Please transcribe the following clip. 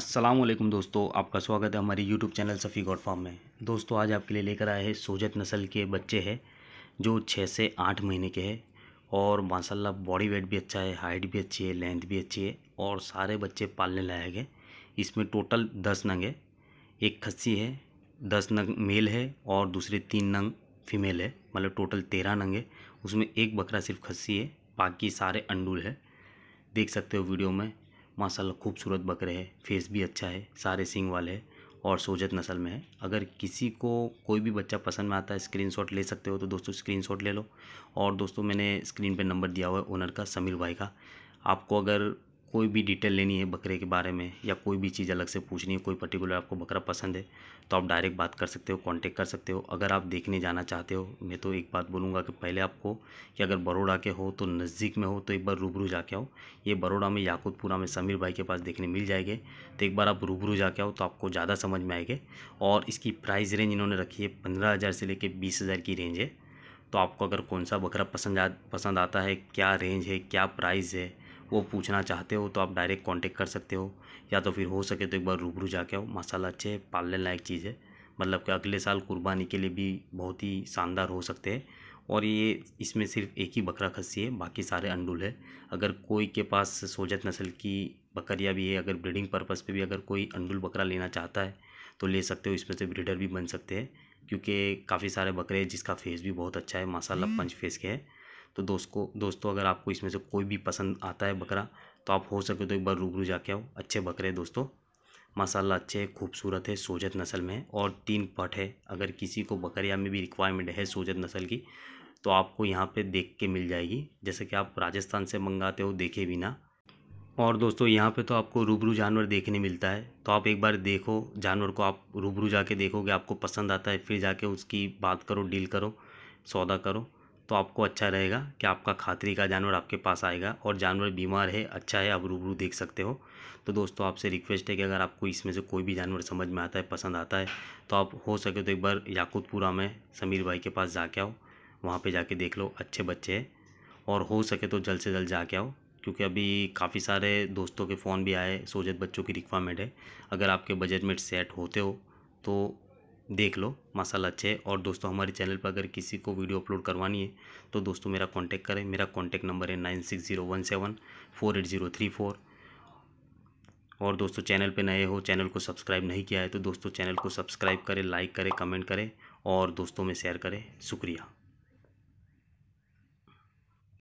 असलम दोस्तों आपका स्वागत है हमारे YouTube channel Safi God Farm में दोस्तों आज आपके लिए लेकर आए हैं सोजत नस्ल के बच्चे हैं जो छः से आठ महीने के हैं और माशाल्लाह बॉडी वेट भी अच्छा है हाइट भी अच्छी है लेंथ भी अच्छी है और सारे बच्चे पालने लायक है इसमें टोटल दस नंग है एक खस्सी है दस नंग मेल है और दूसरे तीन नंग फीमेल है मतलब टोटल तेरह नंग है उसमें एक बकरा सिर्फ खस्सी है बाकी सारे अंडूल है देख सकते हो वीडियो में माशाला खूबसूरत बकरे हैं फेस भी अच्छा है सारे सिंग वाले हैं और सोजत नस्ल में है अगर किसी को कोई भी बच्चा पसंद में आता है स्क्रीनशॉट ले सकते हो तो दोस्तों स्क्रीनशॉट ले लो और दोस्तों मैंने स्क्रीन पे नंबर दिया हुआ है ओनर का समीर भाई का आपको अगर कोई भी डिटेल लेनी है बकरे के बारे में या कोई भी चीज़ अलग से पूछनी है कोई पर्टिकुलर आपको बकरा पसंद है तो आप डायरेक्ट बात कर सकते हो कांटेक्ट कर सकते हो अगर आप देखने जाना चाहते हो मैं तो एक बात बोलूँगा कि पहले आपको कि अगर बड़ोड़ा के हो तो नज़दीक में हो तो एक बार रूबरू जाके आओ ये बड़ोड़ा में याकूतपुरा में समीर भाई के पास देखने मिल जाएंगे तो एक बार आप रूबरू जाके आओ तो आपको ज़्यादा समझ में आएंगे और इसकी प्राइस रेंज इन्होंने रखी है पंद्रह हज़ार से लेकर बीस हज़ार की रेंज है तो आपको अगर कौन सा बकरा पसंद आ पसंद आता है क्या रेंज है क्या प्राइस है वो पूछना चाहते हो तो आप डायरेक्ट कांटेक्ट कर सकते हो या तो फिर हो सके तो एक बार रूबरू जाके आओ मसाला अच्छे पालने लायक चीज़ है मतलब कि अगले साल कुर्बानी के लिए भी बहुत ही शानदार हो सकते हैं और ये इसमें सिर्फ एक ही बकरा खस्सी है बाकी सारे अंडुल है अगर कोई के पास सोजत नस्ल की बकरियाँ भी है अगर ब्रीडिंग पर्पज़ पे भी अगर कोई अंडुल बकरा लेना चाहता है तो ले सकते हो इसमें से ब्रीडर भी बन सकते हैं क्योंकि काफ़ी सारे बकरे हैं जिसका फेस भी बहुत अच्छा है माशाला पंच फेस के हैं तो दोस्तों दोस्तों अगर आपको इसमें से कोई भी पसंद आता है बकरा तो आप हो सके तो एक बार रूबरू जाके आओ अच्छे बकरे दोस्तों माशाला अच्छे है खूबसूरत है सोजत नस्ल में है और तीन पट है अगर किसी को बकरिया में भी रिक्वायरमेंट है सोजत नस्ल की तो आपको यहाँ पे देख के मिल जाएगी जैसे कि आप राजस्थान से मंगाते हो देखे बिना और दोस्तों यहाँ पे तो आपको रूबरू जानवर देखने मिलता है तो आप एक बार देखो जानवर को आप रूबरू जाके देखोगे आपको पसंद आता है फिर जाके उसकी बात करो डील करो सौदा करो तो आपको अच्छा रहेगा कि आपका खातरी का जानवर आपके पास आएगा और जानवर बीमार है अच्छा है आप रूबरू देख सकते हो तो दोस्तों आपसे रिक्वेस्ट है कि अगर आपको इसमें से कोई भी जानवर समझ में आता है पसंद आता है तो आप हो सके तो एक बार याकूतपुरा में समीर भाई के पास जाके आओ वहाँ पर जाके देख लो अच्छे बच्चे हैं और हो सके तो जल्द से जल्द जाके आओ क्योंकि अभी काफ़ी सारे दोस्तों के फ़ोन भी आए सोजत बच्चों की रिक्वायरमेंट है अगर आपके बजट में सेट होते हो तो देख लो मसाला अच्छा है और दोस्तों हमारे चैनल पर अगर किसी को वीडियो अपलोड करवानी है तो दोस्तों मेरा कांटेक्ट करें मेरा कांटेक्ट नंबर है nine six zero one seven four eight zero three four और दोस्तों चैनल पे नए हो चैनल को सब्सक्राइब नहीं किया है तो दोस्तों चैनल को सब्सक्राइब करें लाइक करें कमेंट करें और दोस्तों में शेयर करें शुक्रिया